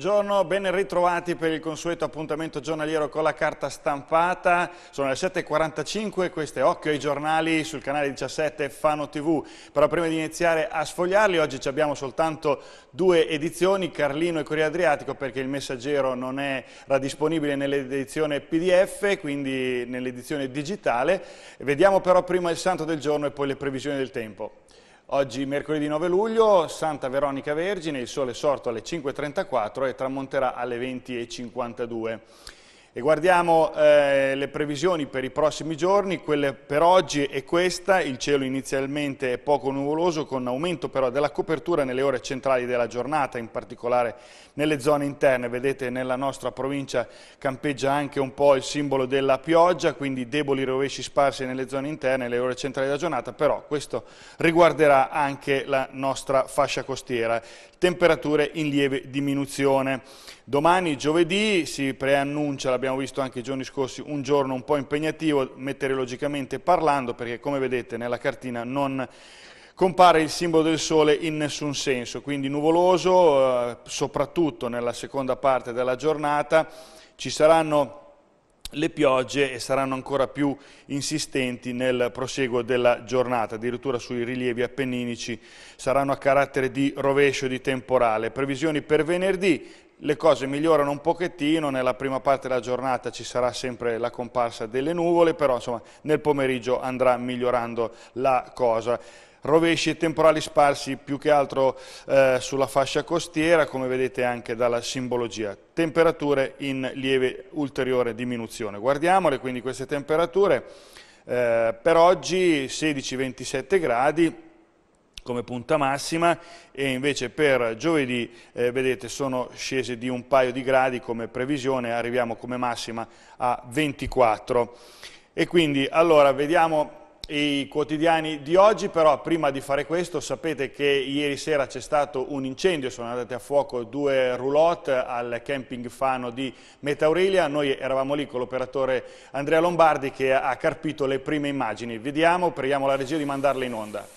Buongiorno, ben ritrovati per il consueto appuntamento giornaliero con la carta stampata. Sono le 7.45, queste Occhio ai giornali sul canale 17 Fano TV. Però prima di iniziare a sfogliarli, oggi abbiamo soltanto due edizioni, Carlino e Corriere Adriatico, perché il messaggero non era disponibile nell'edizione PDF, quindi nell'edizione digitale. Vediamo però prima il santo del giorno e poi le previsioni del tempo. Oggi mercoledì 9 luglio, Santa Veronica Vergine, il sole è sorto alle 5.34 e tramonterà alle 20.52. E guardiamo eh, le previsioni per i prossimi giorni, quelle per oggi è questa, il cielo inizialmente è poco nuvoloso con aumento però della copertura nelle ore centrali della giornata, in particolare nelle zone interne, vedete nella nostra provincia campeggia anche un po' il simbolo della pioggia, quindi deboli rovesci sparsi nelle zone interne, nelle ore centrali della giornata, però questo riguarderà anche la nostra fascia costiera, temperature in lieve diminuzione. Domani, giovedì, si preannuncia, l'abbiamo visto anche i giorni scorsi, un giorno un po' impegnativo meteorologicamente parlando, perché come vedete nella cartina non compare il simbolo del sole in nessun senso, quindi nuvoloso, eh, soprattutto nella seconda parte della giornata, ci saranno le piogge e saranno ancora più insistenti nel proseguo della giornata, addirittura sui rilievi appenninici saranno a carattere di rovescio di temporale. Previsioni per venerdì, le cose migliorano un pochettino, nella prima parte della giornata ci sarà sempre la comparsa delle nuvole, però insomma, nel pomeriggio andrà migliorando la cosa. Rovesci e temporali sparsi più che altro eh, sulla fascia costiera, come vedete anche dalla simbologia. Temperature in lieve ulteriore diminuzione. Guardiamole quindi queste temperature. Eh, per oggi 16-27 gradi, come punta massima e invece per giovedì eh, vedete sono scese di un paio di gradi come previsione, arriviamo come massima a 24. E quindi allora vediamo i quotidiani di oggi, però prima di fare questo sapete che ieri sera c'è stato un incendio, sono andate a fuoco due roulotte al camping Fano di Metaurilia, noi eravamo lì con l'operatore Andrea Lombardi che ha carpito le prime immagini, vediamo, preghiamo la regia di mandarle in onda.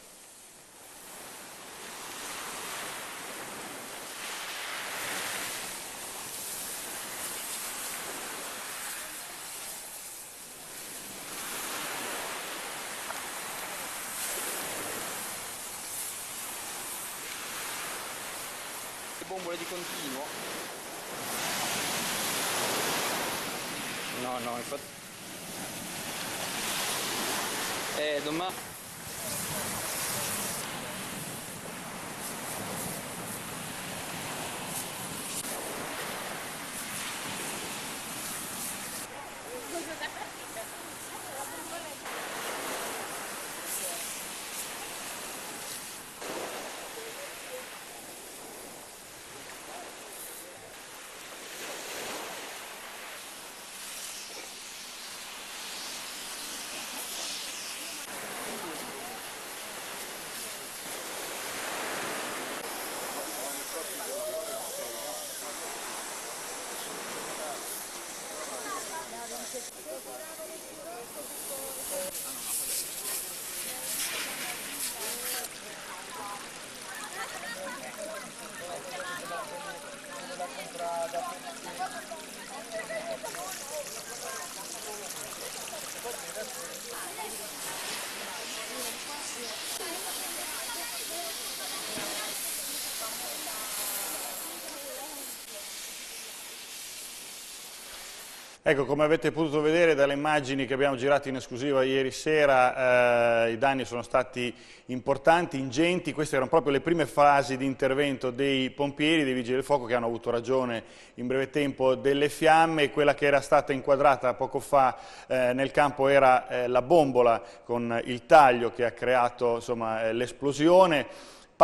Ecco, come avete potuto vedere dalle immagini che abbiamo girato in esclusiva ieri sera, eh, i danni sono stati importanti, ingenti, queste erano proprio le prime fasi di intervento dei pompieri, dei vigili del fuoco che hanno avuto ragione in breve tempo delle fiamme, quella che era stata inquadrata poco fa eh, nel campo era eh, la bombola con il taglio che ha creato eh, l'esplosione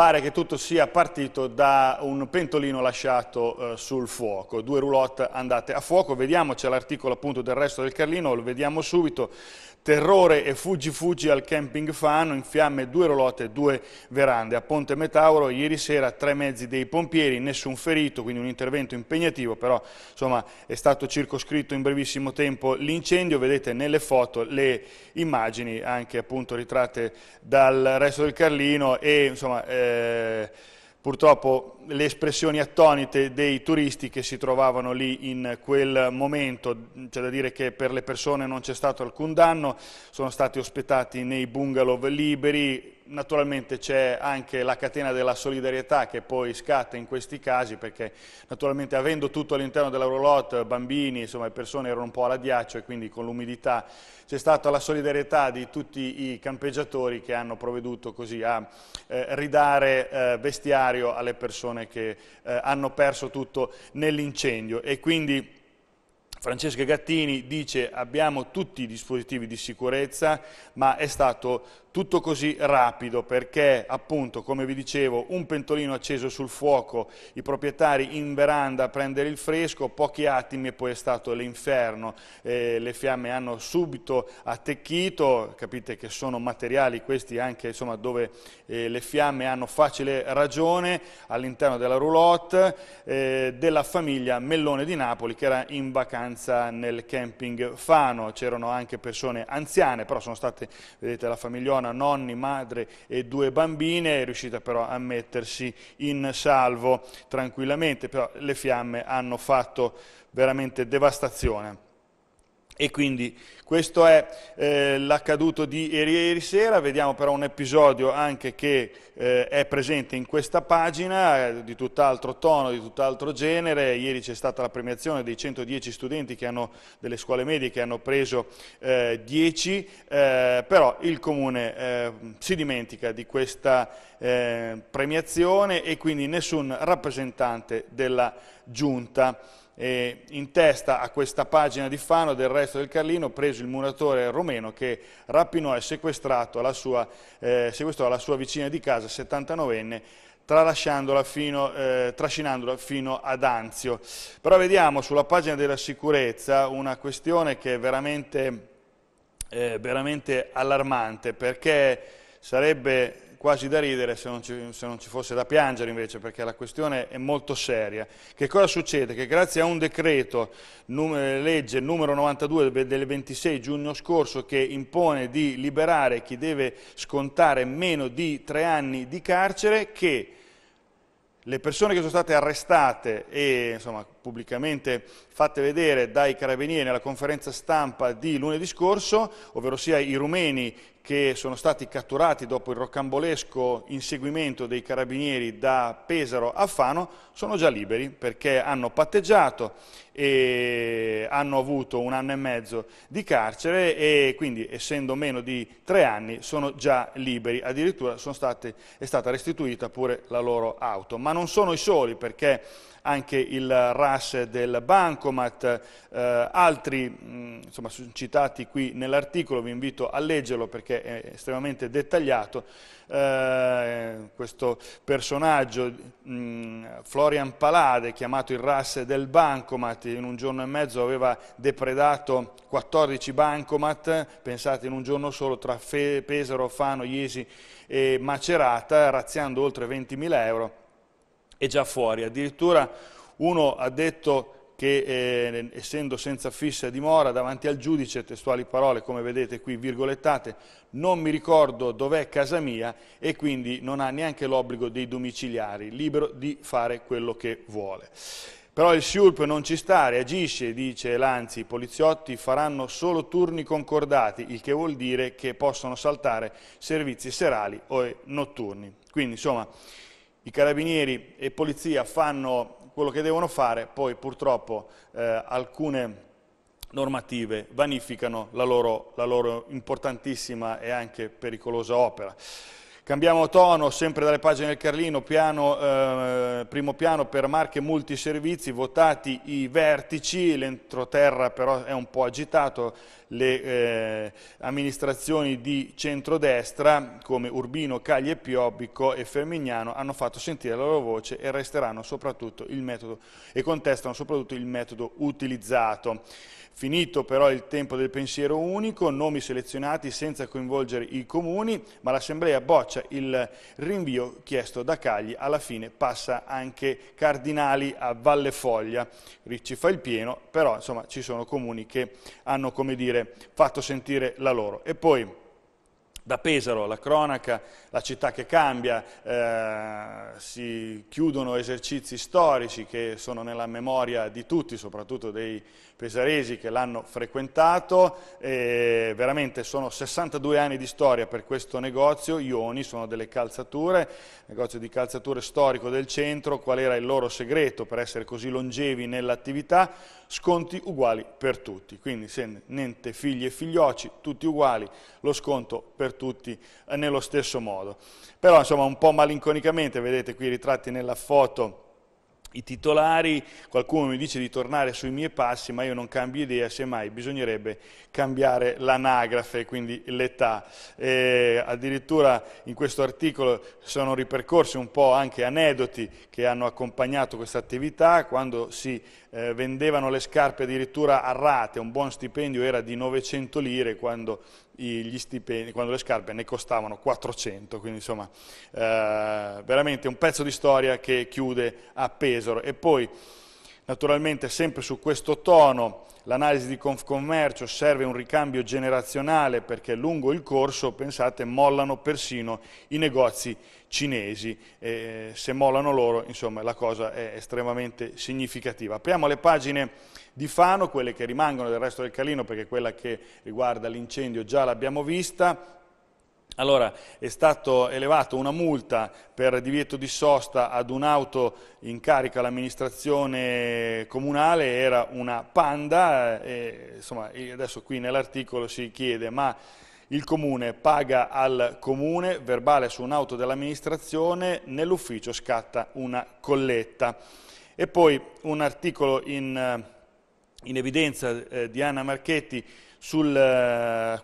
pare che tutto sia partito da un pentolino lasciato eh, sul fuoco, due roulotte andate a fuoco, vediamo, c'è l'articolo appunto del resto del Carlino, lo vediamo subito, Terrore e fuggi fuggi al camping Fano, in fiamme due rolote e due verande. A Ponte Metauro ieri sera tre mezzi dei pompieri, nessun ferito, quindi un intervento impegnativo, però insomma, è stato circoscritto in brevissimo tempo l'incendio. Vedete nelle foto le immagini anche appunto ritratte dal resto del Carlino e insomma... Eh, purtroppo le espressioni attonite dei turisti che si trovavano lì in quel momento, c'è da dire che per le persone non c'è stato alcun danno, sono stati ospitati nei bungalow liberi, naturalmente c'è anche la catena della solidarietà che poi scatta in questi casi perché naturalmente avendo tutto all'interno dell'Eurolot, bambini, insomma persone erano un po' alla diaccio e quindi con l'umidità c'è stata la solidarietà di tutti i campeggiatori che hanno provveduto così a eh, ridare eh, vestiario alle persone che eh, hanno perso tutto nell'incendio e quindi Francesca Gattini dice abbiamo tutti i dispositivi di sicurezza ma è stato tutto così rapido perché appunto, come vi dicevo, un pentolino acceso sul fuoco, i proprietari in veranda a prendere il fresco, pochi attimi e poi è stato l'inferno, eh, le fiamme hanno subito attecchito, capite che sono materiali questi anche insomma, dove eh, le fiamme hanno facile ragione all'interno della roulotte eh, della famiglia Mellone di Napoli che era in vacanza nel camping Fano, c'erano anche persone anziane, però sono state, vedete, la famigliona donna, nonni, madre e due bambine, è riuscita però a mettersi in salvo tranquillamente, però le fiamme hanno fatto veramente devastazione. E quindi questo è eh, l'accaduto di ieri, ieri, sera, vediamo però un episodio anche che eh, è presente in questa pagina, eh, di tutt'altro tono, di tutt'altro genere. Ieri c'è stata la premiazione dei 110 studenti hanno, delle scuole medie che hanno preso 10, eh, eh, però il Comune si dimentica di questa premiazione e quindi nessun rappresentante della Giunta eh, in testa a questa pagina di Fano del resto del Carlino preso il muratore romeno che rapinò e sequestrato alla sua, eh, sequestrò la sua vicina di casa 79enne tralasciandola fino, eh, trascinandola fino ad Anzio. Però vediamo sulla pagina della sicurezza una questione che è veramente, eh, veramente allarmante perché sarebbe quasi da ridere se non, ci, se non, ci, fosse da piangere invece, perché la questione è molto seria. Che cosa succede? Che grazie a un decreto, numero, legge numero 92 del 26 giugno scorso, che impone di liberare chi deve scontare meno di tre anni di carcere, che le persone che sono state arrestate e insomma, pubblicamente fatte vedere dai carabinieri nella conferenza stampa di lunedì scorso, ovvero sia i rumeni che sono stati catturati dopo il rocambolesco inseguimento dei carabinieri da Pesaro a Fano, sono già liberi perché hanno patteggiato e hanno avuto un anno e mezzo di carcere e quindi essendo meno di tre anni sono già liberi, addirittura stati, è stata restituita pure la loro auto. Ma non sono i soli perché anche il RAS del Bancomat, eh, altri mh, mm, insomma, citati qui nell'articolo, vi invito a leggerlo perché è estremamente dettagliato. Eh, questo personaggio, mh, mm, Florian Palade, chiamato il RAS del Bancomat, in un giorno e mezzo aveva depredato 14 Bancomat, pensate in un giorno solo, tra Fe, Pesaro, Fano, Iesi e Macerata, razziando oltre 20.000 euro è già fuori. Addirittura uno ha detto che eh, essendo senza fissa dimora davanti al giudice, testuali parole come vedete qui virgolettate, non mi ricordo dov'è casa mia e quindi non ha neanche l'obbligo dei domiciliari, libero di fare quello che vuole. Però il SIURP non ci sta, reagisce, dice Lanzi, i poliziotti faranno solo turni concordati, il che vuol dire che possono saltare servizi serali o notturni. Quindi insomma i carabinieri e polizia fanno quello che devono fare, poi purtroppo eh, alcune normative vanificano la loro, la loro importantissima e anche pericolosa opera. Cambiamo tono, sempre dalle pagine del Carlino, piano, eh, primo piano per marche multiservizi, votati i vertici, l'entroterra però è un po' agitato, le eh, amministrazioni di centrodestra come Urbino, Cagli e Piobbico e Fermignano hanno fatto sentire la loro voce e, soprattutto metodo, e contestano soprattutto il metodo utilizzato. Finito però il tempo del pensiero unico, nomi selezionati senza coinvolgere i comuni, ma l'Assemblea boccia il rinvio chiesto da Cagli. Alla fine passa anche Cardinali a Valle Foglia. Ricci fa il pieno, però insomma, ci sono comuni che hanno dire, fatto sentire la loro. E poi da Pesaro, la cronaca, la città che cambia, eh, si chiudono esercizi storici che sono nella memoria di tutti, soprattutto dei pesaresi che l'hanno frequentato. E veramente sono 62 anni di storia per questo negozio, Ioni, sono delle calzature, negozio di calzature storico del centro, qual era il loro segreto per essere così longevi nell'attività? sconti uguali per tutti, quindi se niente figli e figlioci, tutti uguali, lo sconto per tutti eh, nello stesso modo. Però insomma un po' malinconicamente, vedete qui ritratti nella foto, i titolari, qualcuno mi dice di tornare sui miei passi, ma io non cambio idea, semmai bisognerebbe cambiare l'anagrafe, quindi l'età. Eh, addirittura in questo articolo sono ripercorsi un po' anche aneddoti che hanno accompagnato questa attività, quando si eh, vendevano le scarpe addirittura a rate, un buon stipendio era di 900 lire, quando gli stipendi, quando le scarpe ne costavano 400, quindi insomma eh, veramente un pezzo di storia che chiude a Pesaro. E poi Naturalmente sempre su questo tono l'analisi di Confcommercio serve un ricambio generazionale perché lungo il corso, pensate, mollano persino i negozi cinesi. E eh, se mollano loro, insomma, la cosa è estremamente significativa. Apriamo le pagine di Fano, quelle che rimangono del resto del Calino perché quella che riguarda l'incendio già l'abbiamo vista. Allora è stata elevata una multa per divieto di sosta ad un'auto in carica all'amministrazione comunale, era una panda, eh, e, insomma adesso qui nell'articolo si chiede ma il comune paga al comune, verbale su un'auto dell'amministrazione, nell'ufficio scatta una colletta. E poi un articolo in, eh, in evidenza eh, di Anna Marchetti sul, eh,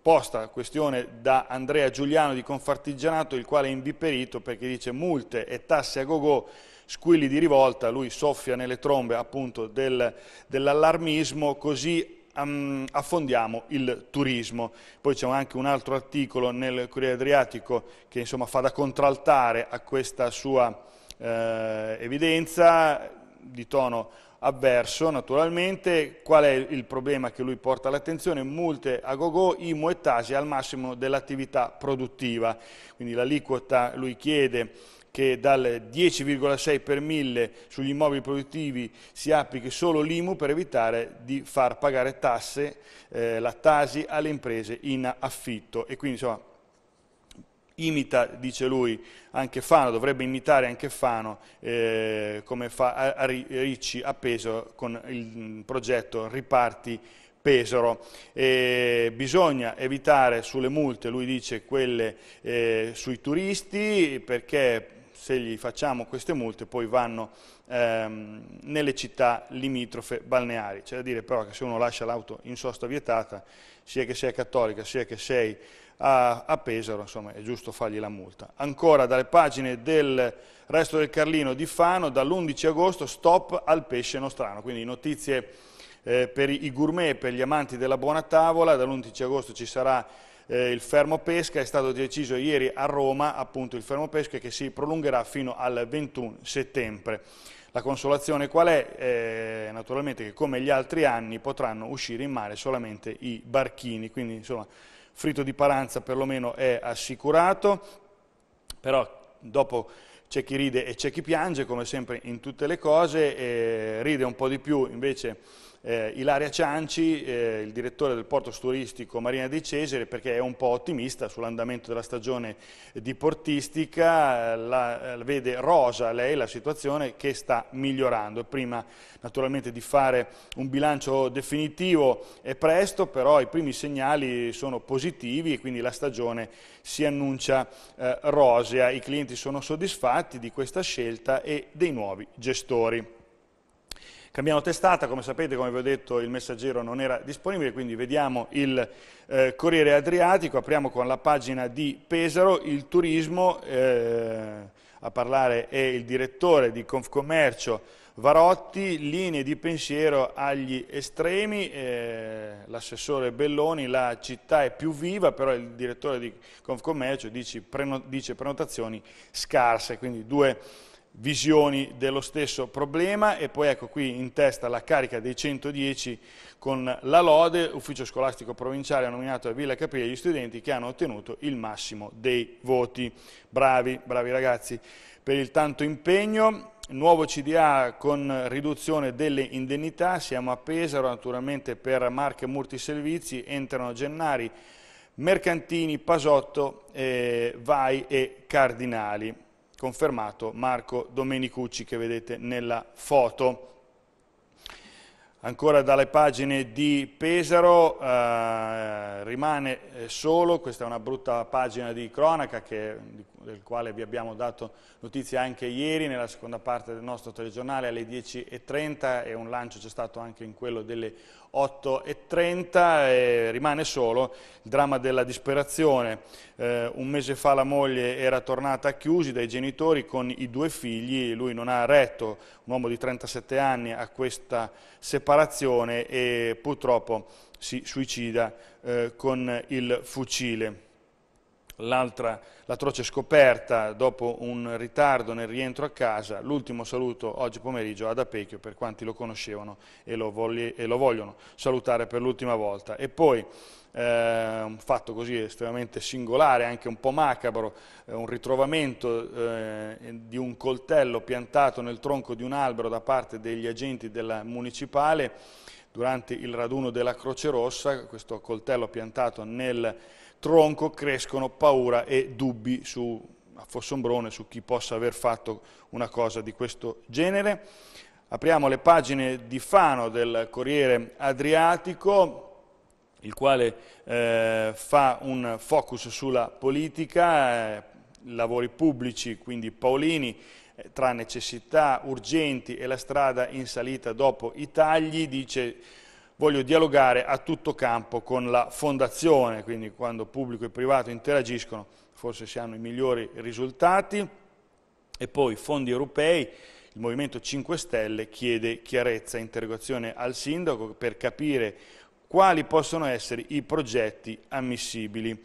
posta questione da Andrea Giuliano di Confartigianato, il quale è inviperito perché dice multe e tasse a gogo, squilli di rivolta, lui soffia nelle trombe appunto del, dell'allarmismo, così um, affondiamo il turismo. Poi c'è anche un altro articolo nel Corriere Adriatico che insomma fa da contraltare a questa sua eh, evidenza di tono avverso naturalmente, qual è il problema che lui porta all'attenzione? Multe a gogo, IMU e TASI al massimo dell'attività produttiva, quindi l'aliquota lui chiede che dal 10,6 per mille sugli immobili produttivi si applichi solo l'IMU per evitare di far pagare tasse, eh, la TASI alle imprese in affitto e quindi insomma imita, dice lui, anche Fano, dovrebbe imitare anche Fano eh, come fa Ricci a Pesaro con il mm, progetto Riparti Pesaro. Eh, bisogna evitare sulle multe, lui dice, quelle eh, sui turisti perché se gli facciamo queste multe poi vanno ehm, nelle città limitrofe balneari. C'è da dire però che se uno lascia l'auto in sosta vietata, sia che sei cattolica, sia che sei a, a, Pesaro, insomma è giusto fargli la multa. Ancora dalle pagine del resto del Carlino di Fano, dall'11 agosto stop al pesce nostrano, quindi notizie eh, per i gourmet, per gli amanti della buona tavola, dall'11 agosto ci sarà eh, il fermo pesca è stato deciso ieri a Roma, appunto il fermo pesca che si prolungherà fino al 21 settembre. La consolazione qual è? Eh, naturalmente che come gli altri anni potranno uscire in mare solamente i barchini, quindi insomma fritto di paranza perlomeno è assicurato, però dopo c'è chi ride e c'è chi piange, come sempre in tutte le cose, eh, ride un po' di più invece eh, Ilaria Cianci, eh, il direttore del porto turistico Marina di Cesare, perché è un po' ottimista sull'andamento della stagione di portistica, eh, la, la eh, vede rosa lei la situazione che sta migliorando. prima naturalmente di fare un bilancio definitivo è presto, però i primi segnali sono positivi e quindi la stagione si annuncia eh, rosea. I clienti sono soddisfatti di questa scelta e dei nuovi gestori. Cambiamo testata, come sapete, come vi ho detto, il messaggero non era disponibile, quindi vediamo il eh, Corriere Adriatico, apriamo con la pagina di Pesaro, il turismo, eh, a parlare è il direttore di Confcommercio Varotti, linee di pensiero agli estremi, eh, l'assessore Belloni, la città è più viva, però il direttore di Confcommercio dice prenotazioni scarse, quindi due visioni dello stesso problema e poi ecco qui in testa la carica dei 110 con la lode, ufficio scolastico provinciale ha nominato a Villa Capri gli studenti che hanno ottenuto il massimo dei voti. Bravi, bravi ragazzi per il tanto impegno. Nuovo CDA con riduzione delle indennità, siamo a Pesaro naturalmente per Marche Murti Servizi, entrano Gennari, Mercantini, Pasotto, eh, Vai e Cardinali confermato Marco Domenicucci che vedete nella foto. Ancora dalle pagine di Pesaro eh, rimane eh, solo, questa è una brutta pagina di cronaca che, del quale vi abbiamo dato notizia anche ieri nella seconda parte del nostro telegiornale alle 10.30 e un lancio c'è stato anche in quello delle 8.30 e rimane solo il dramma della disperazione. Eh, un mese fa la moglie era tornata a Chiusi dai genitori con i due figli, lui non ha retto, un uomo di 37 anni, a questa separazione e purtroppo si suicida eh, con il fucile l'atroce scoperta dopo un ritardo nel rientro a casa, l'ultimo saluto oggi pomeriggio ad Apecchio per quanti lo conoscevano e lo, vogli, e lo vogliono salutare per l'ultima volta. E poi eh, un fatto così estremamente singolare, anche un po' macabro, eh, un ritrovamento eh, di un coltello piantato nel tronco di un albero da parte degli agenti della municipale durante il raduno della Croce Rossa, questo coltello piantato nel tronco crescono paura e dubbi su, a Fossombrone su chi possa aver fatto una cosa di questo genere. Apriamo le pagine di Fano del Corriere Adriatico, il quale eh, fa un focus sulla politica, eh, lavori pubblici, quindi Paolini, eh, tra necessità urgenti e la strada in salita dopo i tagli, dice voglio dialogare a tutto campo con la fondazione, quindi quando pubblico e privato interagiscono forse si hanno i migliori risultati. E poi fondi europei, il Movimento 5 Stelle chiede chiarezza, interrogazione al Sindaco per capire quali possono essere i progetti ammissibili.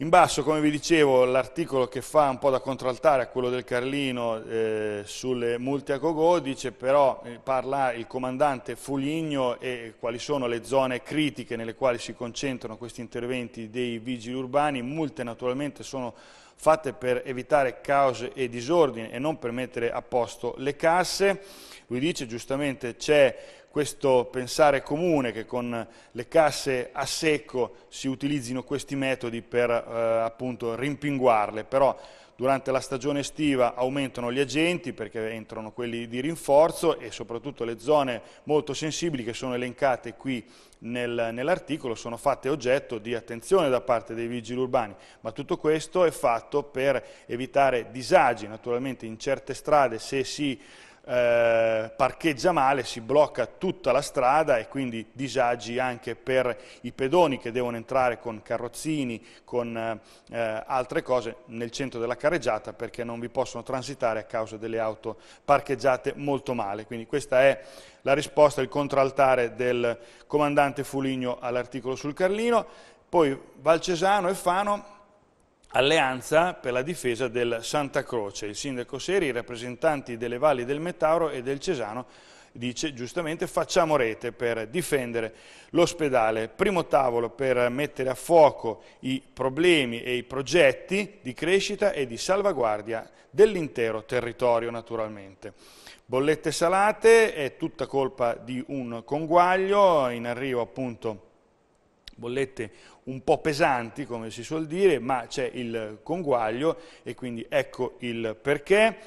In basso, come vi dicevo, l'articolo che fa un po' da contraltare a quello del Carlino eh, sulle multe a Gogò, dice però, eh, parla il comandante Fuligno e quali sono le zone critiche nelle quali si concentrano questi interventi dei vigili urbani. Multe naturalmente sono fatte per evitare caos e disordine e non per mettere a posto le casse. Lui dice giustamente c'è questo pensare comune che con le casse a secco si utilizzino questi metodi per eh, appunto rimpinguarle, però durante la stagione estiva aumentano gli agenti perché entrano quelli di rinforzo e soprattutto le zone molto sensibili che sono elencate qui nel, nell'articolo sono fatte oggetto di attenzione da parte dei vigili urbani, ma tutto questo è fatto per evitare disagi, naturalmente in certe strade se si eh, parcheggia male, si blocca tutta la strada e quindi disagi anche per i pedoni che devono entrare con carrozzini, con eh, altre cose nel centro della carreggiata perché non vi possono transitare a causa delle auto parcheggiate molto male. Quindi questa è la risposta, il contraltare del comandante Fuligno all'articolo sul Carlino. Poi Valcesano e Fano Alleanza per la difesa del Santa Croce. Il sindaco Seri, i rappresentanti delle valli del Metauro e del Cesano dice giustamente facciamo rete per difendere l'ospedale. Primo tavolo per mettere a fuoco i problemi e i progetti di crescita e di salvaguardia dell'intero territorio naturalmente. Bollette salate è tutta colpa di un conguaglio, in arrivo appunto bollette un po' pesanti, come si suol dire, ma c'è il conguaglio e quindi ecco il perché.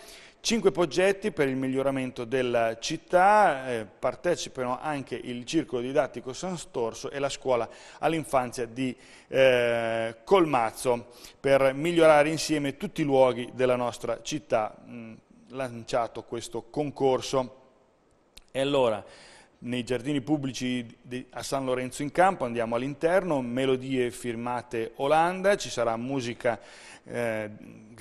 Cinque progetti per il miglioramento della città, eh, partecipano anche il Circolo Didattico San Storso e la Scuola all'Infanzia di eh, Colmazzo per migliorare insieme tutti i luoghi della nostra città, mh, mm, lanciato questo concorso. E allora, nei giardini pubblici a San Lorenzo in Campo, andiamo all'interno, melodie firmate Olanda, ci sarà musica eh,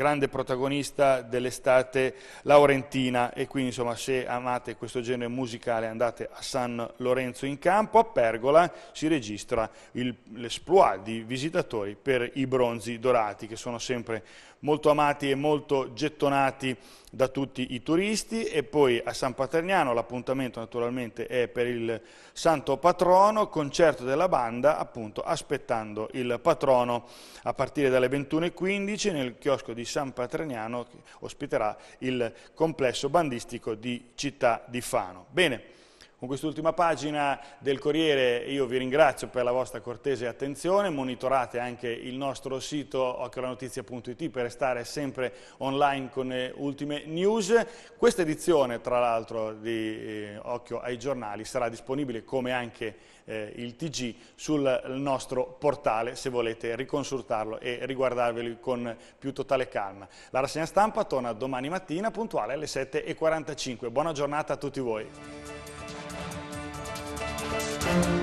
grande protagonista dell'estate laurentina e quindi insomma se amate questo genere musicale andate a San Lorenzo in campo, a Pergola si registra l'esploit di visitatori per i bronzi dorati che sono sempre molto amati e molto gettonati da tutti i turisti e poi a San Paterniano l'appuntamento naturalmente è per il Santo Patrono, concerto della banda appunto aspettando il patrono a partire dalle 21.15 nel chiosco di San Patrignano che ospiterà il complesso bandistico di Città di Fano. Bene. Con quest'ultima pagina del Corriere io vi ringrazio per la vostra cortese attenzione, monitorate anche il nostro sito occhiolanotizia.it per restare sempre online con le ultime news. Questa edizione tra l'altro di eh, Occhio ai giornali sarà disponibile come anche eh, il TG sul nostro portale se volete riconsultarlo e riguardarveli con più totale calma. La rassegna stampa torna domani mattina puntuale alle 7.45. Buona giornata a tutti voi. thank you